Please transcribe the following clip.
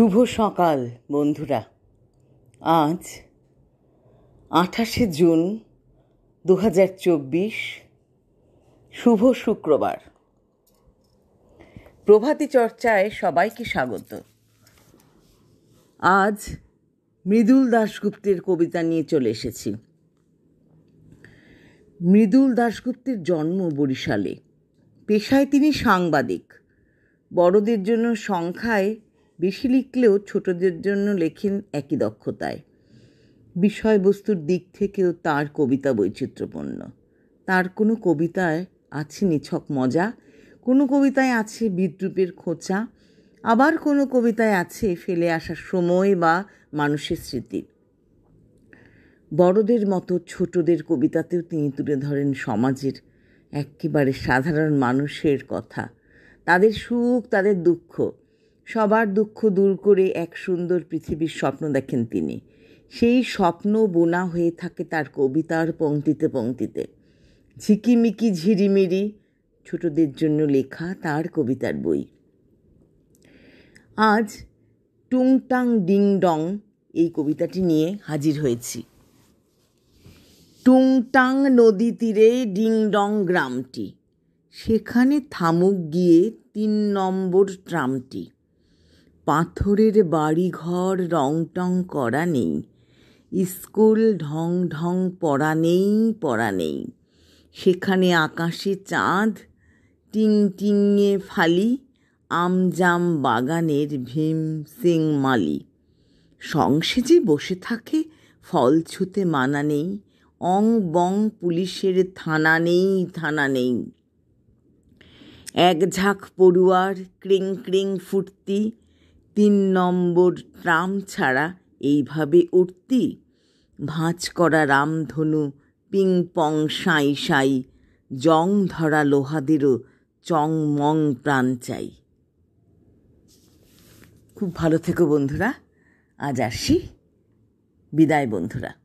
শুভ সকাল বন্ধুরা আজ আঠাশে জুন দু হাজার চব্বিশ শুভ শুক্রবার প্রভাতী চর্চায় সবাইকে স্বাগত আজ মৃদুল দাশগুপ্তের কবিতা নিয়ে চলে এসেছি মৃদুল দাশগুপ্তের জন্ম বরিশালে পেশায় তিনি সাংবাদিক বড়দের জন্য সংখ্যায় বেশি লিখলেও ছোটদের জন্য লেখেন একই দক্ষতায় বিষয়বস্তুর দিক থেকেও তার কবিতা বৈচিত্র্যপূর্ণ তার কোনো কবিতায় আছে নিছক মজা কোনো কবিতায় আছে বিদ্রুপের খোঁচা আবার কোনো কবিতায় আছে ফেলে আসা সময় বা মানুষের স্মৃতি বড়দের মতো ছোটদের কবিতাতেও তিনি তুলে ধরেন সমাজের একেবারে সাধারণ মানুষের কথা তাদের সুখ তাদের দুঃখ সবার দুঃখ দূর করে এক সুন্দর পৃথিবীর স্বপ্ন দেখেন তিনি সেই স্বপ্ন বোনা হয়ে থাকে তার কবিতার পংক্তিতে পংক্তিতে ঝিকিমিকি ঝিরিমিরি ছোটদের জন্য লেখা তার কবিতার বই আজ টুংটাং ডিং ডং এই কবিতাটি নিয়ে হাজির হয়েছি টুংটাং নদী তীরে ডিংডং গ্রামটি সেখানে থামুক গিয়ে তিন নম্বর ট্রামটি পাথরের বাড়িঘর টং করা নেই স্কুল ঢং ঢং পড়া নেই পড়া নেই সেখানে আকাশে চাঁদ টিং টিংয়ে ফালি আমজাম বাগানের ভীম সিং মালি সংসেজে বসে থাকে ফল ছুতে মানা নেই অং বং পুলিশের থানা নেই থানা নেই এক ঝাঁক পড়ুয়ার ক্রিং ক্রিং ফুর্তি তিন নম্বর ট্রাম ছাড়া এইভাবে উঠতি ভাঁজ করা রামধনু পিং পং সাঁই সাঁই জং ধরা লোহাদেরও চং মং প্রাণ চাই খুব ভালো থেকো বন্ধুরা আজ আসি বিদায় বন্ধুরা